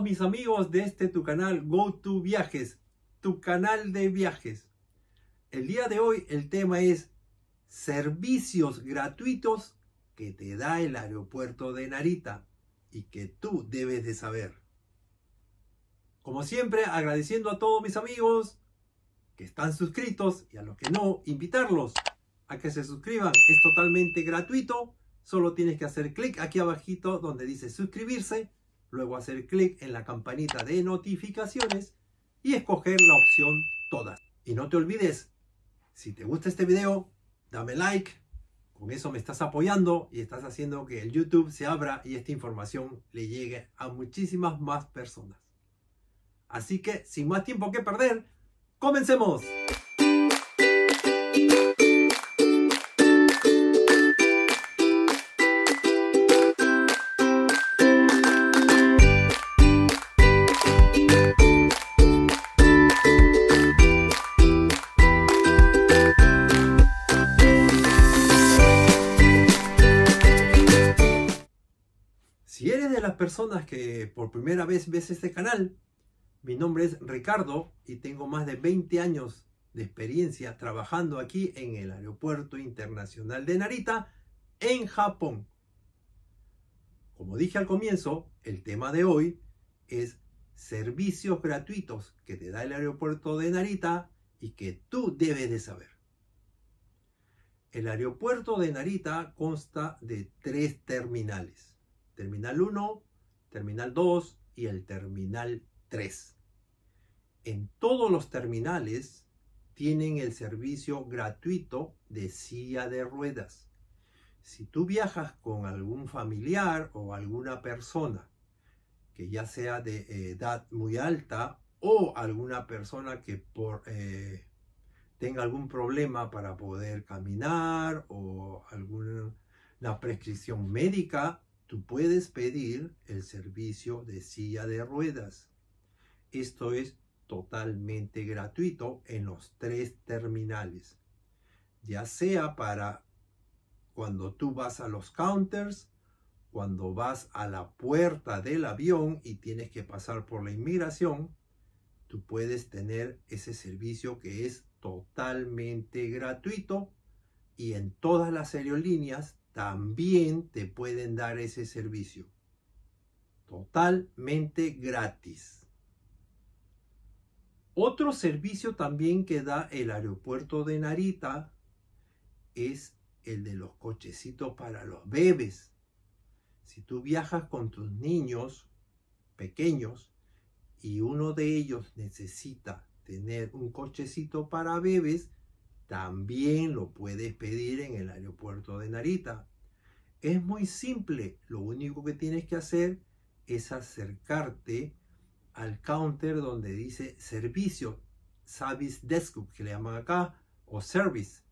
mis amigos de este tu canal go to Viajes, tu canal de viajes. El día de hoy el tema es servicios gratuitos que te da el aeropuerto de Narita y que tú debes de saber. Como siempre, agradeciendo a todos mis amigos que están suscritos y a los que no, invitarlos a que se suscriban. Es totalmente gratuito. Solo tienes que hacer clic aquí abajito donde dice suscribirse Luego hacer clic en la campanita de notificaciones y escoger la opción Todas. Y no te olvides, si te gusta este video, dame like. Con eso me estás apoyando y estás haciendo que el YouTube se abra y esta información le llegue a muchísimas más personas. Así que, sin más tiempo que perder, comencemos. que por primera vez ves este canal, mi nombre es Ricardo y tengo más de 20 años de experiencia trabajando aquí en el Aeropuerto Internacional de Narita, en Japón. Como dije al comienzo, el tema de hoy es servicios gratuitos que te da el aeropuerto de Narita y que tú debes de saber. El aeropuerto de Narita consta de tres terminales. Terminal 1, Terminal 2 y el Terminal 3. En todos los terminales tienen el servicio gratuito de silla de ruedas. Si tú viajas con algún familiar o alguna persona que ya sea de eh, edad muy alta o alguna persona que por, eh, tenga algún problema para poder caminar o alguna prescripción médica, Tú puedes pedir el servicio de silla de ruedas. Esto es totalmente gratuito en los tres terminales. Ya sea para cuando tú vas a los counters, cuando vas a la puerta del avión y tienes que pasar por la inmigración, tú puedes tener ese servicio que es totalmente gratuito y en todas las aerolíneas también te pueden dar ese servicio totalmente gratis. Otro servicio también que da el aeropuerto de Narita es el de los cochecitos para los bebés. Si tú viajas con tus niños pequeños y uno de ellos necesita tener un cochecito para bebés, también lo puedes pedir en el aeropuerto de Narita. Es muy simple, lo único que tienes que hacer es acercarte al counter donde dice servicio, service desk, que le llaman acá, o service.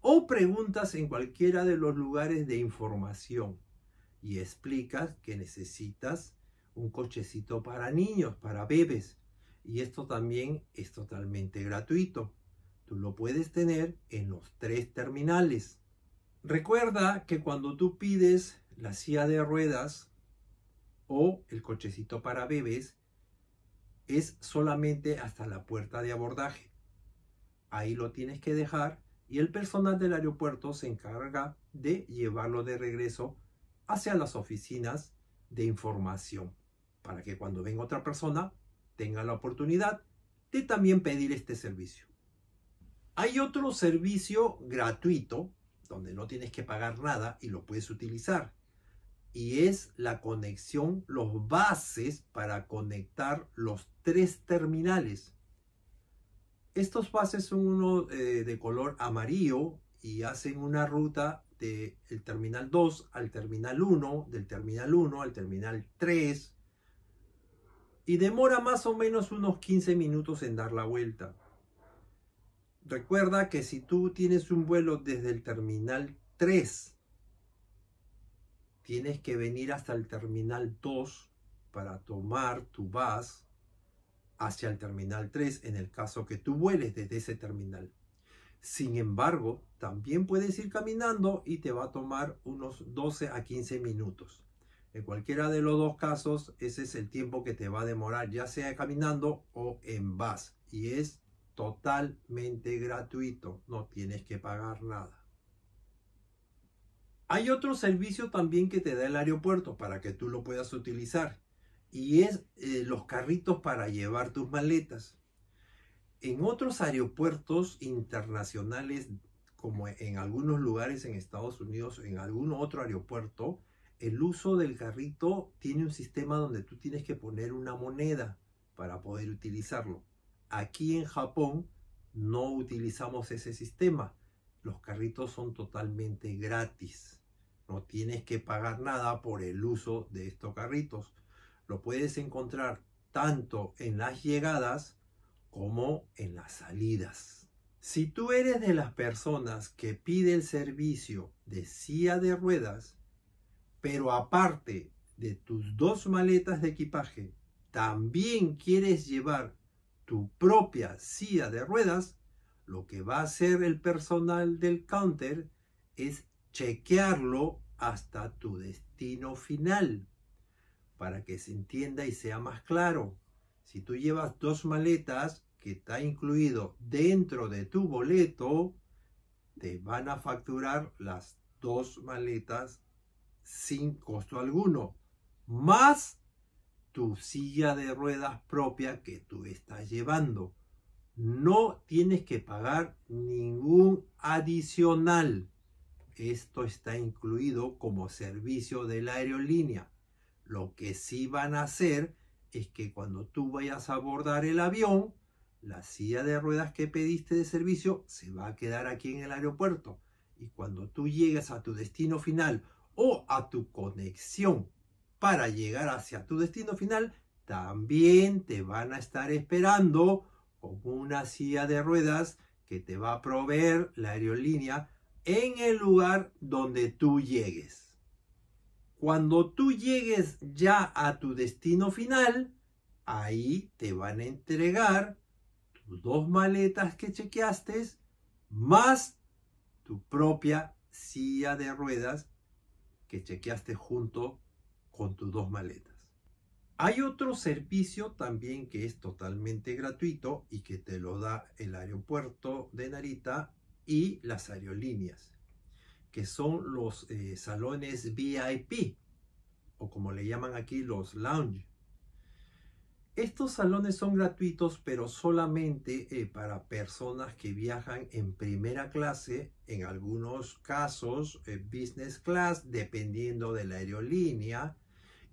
O preguntas en cualquiera de los lugares de información y explicas que necesitas un cochecito para niños, para bebés. Y esto también es totalmente gratuito lo puedes tener en los tres terminales. Recuerda que cuando tú pides la silla de ruedas o el cochecito para bebés, es solamente hasta la puerta de abordaje. Ahí lo tienes que dejar y el personal del aeropuerto se encarga de llevarlo de regreso hacia las oficinas de información para que cuando venga otra persona tenga la oportunidad de también pedir este servicio. Hay otro servicio gratuito, donde no tienes que pagar nada y lo puedes utilizar. Y es la conexión, los bases para conectar los tres terminales. Estos bases son uno eh, de color amarillo y hacen una ruta del el terminal 2 al terminal 1, del terminal 1 al terminal 3. Y demora más o menos unos 15 minutos en dar la vuelta. Recuerda que si tú tienes un vuelo desde el terminal 3, tienes que venir hasta el terminal 2 para tomar tu bus hacia el terminal 3 en el caso que tú vueles desde ese terminal. Sin embargo, también puedes ir caminando y te va a tomar unos 12 a 15 minutos. En cualquiera de los dos casos, ese es el tiempo que te va a demorar, ya sea caminando o en bus. Y es totalmente gratuito, no tienes que pagar nada. Hay otro servicio también que te da el aeropuerto para que tú lo puedas utilizar y es eh, los carritos para llevar tus maletas. En otros aeropuertos internacionales, como en algunos lugares en Estados Unidos, en algún otro aeropuerto, el uso del carrito tiene un sistema donde tú tienes que poner una moneda para poder utilizarlo. Aquí en Japón no utilizamos ese sistema. Los carritos son totalmente gratis. No tienes que pagar nada por el uso de estos carritos. Lo puedes encontrar tanto en las llegadas como en las salidas. Si tú eres de las personas que pide el servicio de silla de ruedas, pero aparte de tus dos maletas de equipaje, también quieres llevar tu propia silla de ruedas, lo que va a hacer el personal del counter es chequearlo hasta tu destino final. Para que se entienda y sea más claro, si tú llevas dos maletas que está incluido dentro de tu boleto, te van a facturar las dos maletas sin costo alguno, más tu silla de ruedas propia que tú estás llevando. No tienes que pagar ningún adicional. Esto está incluido como servicio de la aerolínea. Lo que sí van a hacer es que cuando tú vayas a abordar el avión, la silla de ruedas que pediste de servicio se va a quedar aquí en el aeropuerto. Y cuando tú llegues a tu destino final o a tu conexión para llegar hacia tu destino final, también te van a estar esperando con una silla de ruedas que te va a proveer la aerolínea en el lugar donde tú llegues. Cuando tú llegues ya a tu destino final, ahí te van a entregar tus dos maletas que chequeaste más tu propia silla de ruedas que chequeaste junto con tus dos maletas. Hay otro servicio también que es totalmente gratuito y que te lo da el aeropuerto de Narita y las aerolíneas, que son los eh, salones VIP o como le llaman aquí los lounge. Estos salones son gratuitos, pero solamente eh, para personas que viajan en primera clase, en algunos casos eh, business class, dependiendo de la aerolínea,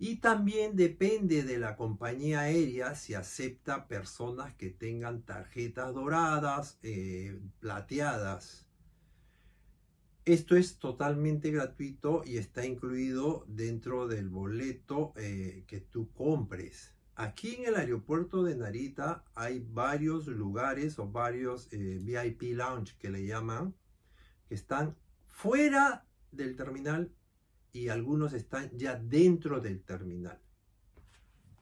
y también depende de la compañía aérea si acepta personas que tengan tarjetas doradas, eh, plateadas. Esto es totalmente gratuito y está incluido dentro del boleto eh, que tú compres. Aquí en el aeropuerto de Narita hay varios lugares o varios eh, VIP lounge que le llaman, que están fuera del terminal y algunos están ya dentro del terminal.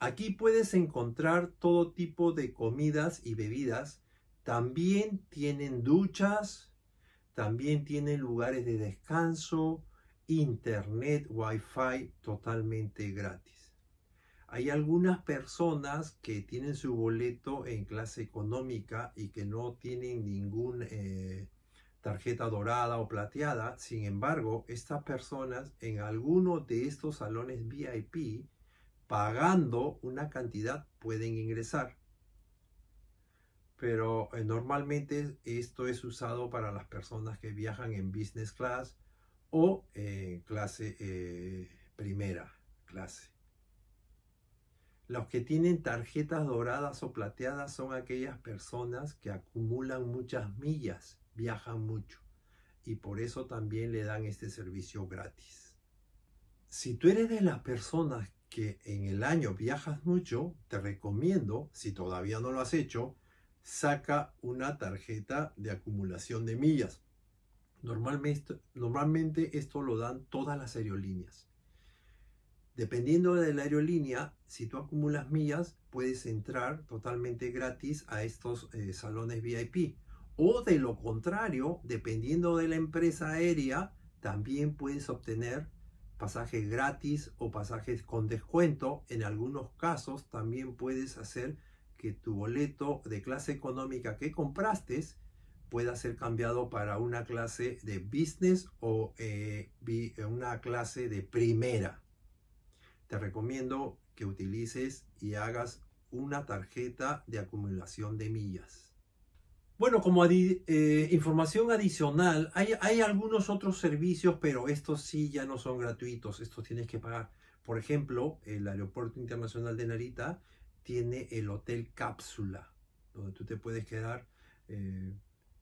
Aquí puedes encontrar todo tipo de comidas y bebidas. También tienen duchas, también tienen lugares de descanso, internet, wifi totalmente gratis. Hay algunas personas que tienen su boleto en clase económica y que no tienen ningún eh, tarjeta dorada o plateada. Sin embargo, estas personas en alguno de estos salones VIP, pagando una cantidad, pueden ingresar. Pero eh, normalmente esto es usado para las personas que viajan en business class o en eh, clase eh, primera clase. Los que tienen tarjetas doradas o plateadas son aquellas personas que acumulan muchas millas viajan mucho y por eso también le dan este servicio gratis. Si tú eres de las personas que en el año viajas mucho, te recomiendo, si todavía no lo has hecho, saca una tarjeta de acumulación de millas. Normalmente, esto lo dan todas las aerolíneas. Dependiendo de la aerolínea, si tú acumulas millas, puedes entrar totalmente gratis a estos eh, salones VIP o de lo contrario, dependiendo de la empresa aérea, también puedes obtener pasajes gratis o pasajes con descuento. En algunos casos también puedes hacer que tu boleto de clase económica que compraste pueda ser cambiado para una clase de business o eh, eh, una clase de primera. Te recomiendo que utilices y hagas una tarjeta de acumulación de millas. Bueno, como eh, información adicional, hay, algunos otros servicios, pero estos sí ya no son gratuitos, estos tienes que pagar. Por ejemplo, el Aeropuerto Internacional de Narita tiene el Hotel Cápsula, donde tú te puedes quedar eh,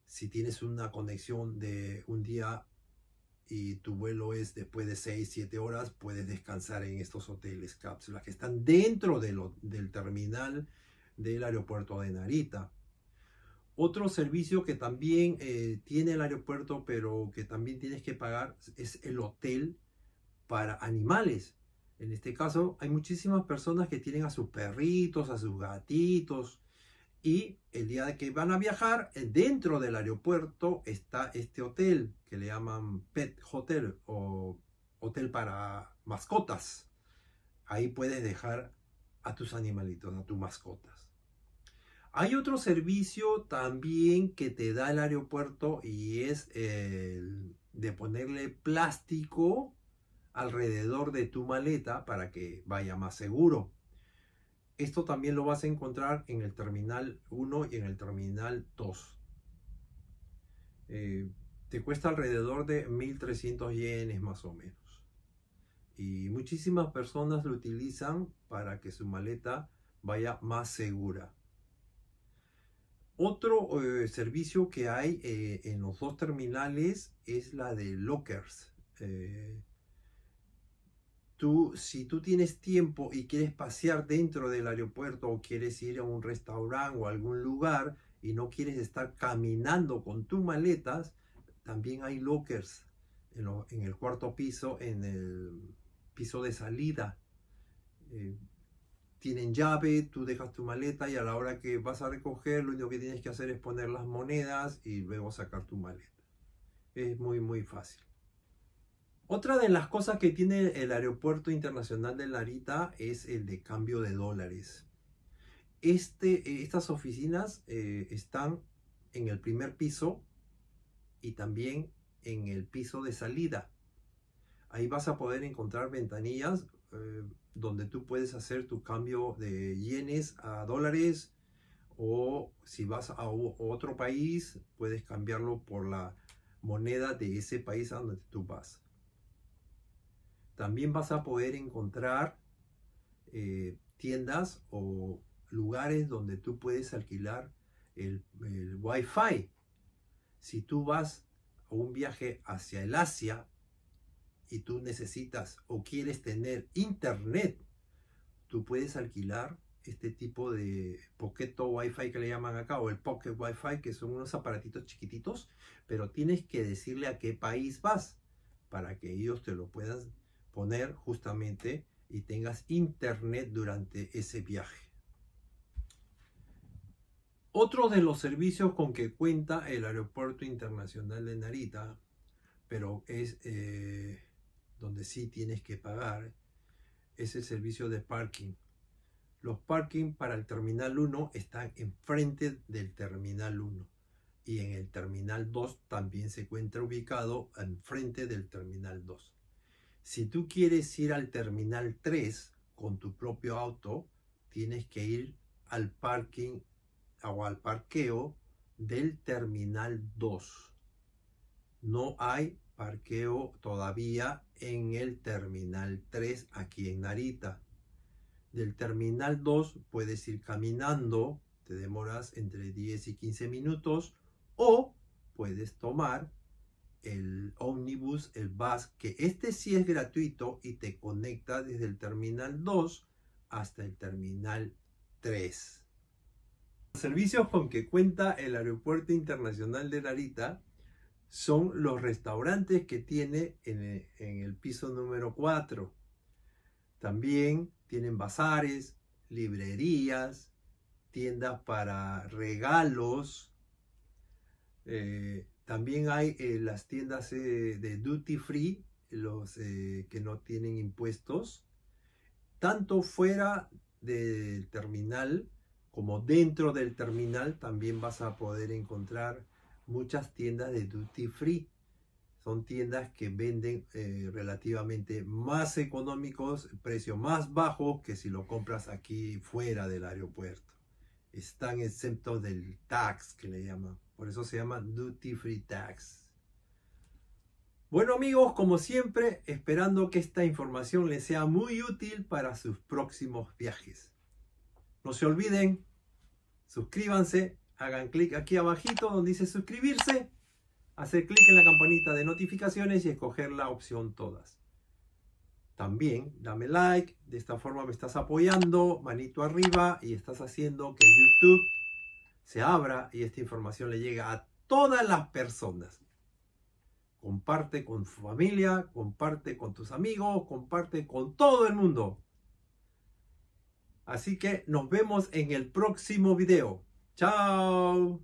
si tienes una conexión de un día y tu vuelo es después de 6, 7 horas, puedes descansar en estos hoteles cápsulas que están dentro del terminal del aeropuerto de Narita. Otro servicio que también eh, tiene el aeropuerto, pero que también tienes que pagar, es el hotel para animales. En este caso, hay muchísimas personas que tienen a sus perritos, a sus gatitos, y el día de que van a viajar, eh, dentro del aeropuerto está este hotel que le llaman Pet Hotel o Hotel para Mascotas. Ahí puedes dejar a tus animalitos, a tus mascotas. Hay otro servicio también que te da el aeropuerto y es el de ponerle plástico alrededor de tu maleta para que vaya más seguro. Esto también lo vas a encontrar en el terminal 1 y en el terminal 2. Eh, te cuesta alrededor de 1.300 yenes más o menos. Y muchísimas personas lo utilizan para que su maleta vaya más segura. Otro eh, servicio que hay eh, en los dos terminales es la de lockers. Eh, tú, si tú tienes tiempo y quieres pasear dentro del aeropuerto o quieres ir a un restaurante o a algún lugar y no quieres estar caminando con tus maletas, también hay lockers en el cuarto piso, en el piso de salida tienen llave, tú dejas tu maleta y a la hora que vas a recoger lo único que tienes que hacer es poner las monedas y luego sacar tu maleta. Es muy muy fácil. Otra de las cosas que tiene el aeropuerto internacional de Larita es el de cambio de dólares. Este, eh, estas oficinas eh, están en el primer piso y también en el piso de salida. Ahí vas a poder encontrar ventanillas eh, donde tú puedes hacer tu cambio de yenes a dólares o si vas a otro país puedes cambiarlo por la moneda de ese país a donde tú vas. También vas a poder encontrar eh, tiendas o lugares donde tú puedes alquilar el, el Wi-Fi. Si tú vas a un viaje hacia el Asia y tú necesitas o quieres tener internet, tú puedes alquilar este tipo de pocket wifi que le llaman acá o el pocket wifi que son unos aparatitos chiquititos pero tienes que decirle a qué país vas para que ellos te lo puedan poner justamente y tengas internet durante ese viaje otro de los servicios con que cuenta el aeropuerto internacional de Narita pero es eh, donde sí tienes que pagar, es el servicio de parking. Los parking para el Terminal 1 están enfrente del Terminal 1 y en el Terminal 2 también se encuentra ubicado enfrente del Terminal 2. Si tú quieres ir al Terminal 3 con tu propio auto, tienes que ir al parking o al parqueo del Terminal 2. No hay parqueo todavía en el terminal 3 aquí en Narita. Del terminal 2 puedes ir caminando, te demoras entre 10 y 15 minutos o puedes tomar el ómnibus, el bus, que este sí es gratuito y te conecta desde el terminal 2 hasta el terminal 3. Los servicios con que cuenta el Aeropuerto Internacional de Narita son los restaurantes que tiene en eh, el, piso número 4. También tienen bazares, librerías, tiendas para regalos. Eh, también hay eh, las tiendas de duty free, los que no tienen impuestos, tanto fuera del terminal como dentro del terminal también vas a poder encontrar muchas tiendas de duty free. Son tiendas que venden eh, relativamente más económicos, precio más bajo que si lo compras aquí fuera del aeropuerto. Están exentos del tax que le llaman. Por eso se llama duty free tax. Bueno amigos, como siempre, esperando que esta información les sea muy útil para sus próximos viajes. No se olviden, suscríbanse hagan clic aquí abajito donde dice suscribirse, hacer clic en la campanita de notificaciones y escoger la opción todas. También dame like, de esta forma me estás apoyando, manito arriba y estás haciendo que YouTube se abra y esta información le llega a todas las personas. Comparte con tu familia, comparte con tus amigos, comparte con todo el mundo. Así que nos vemos en el próximo video. Chao.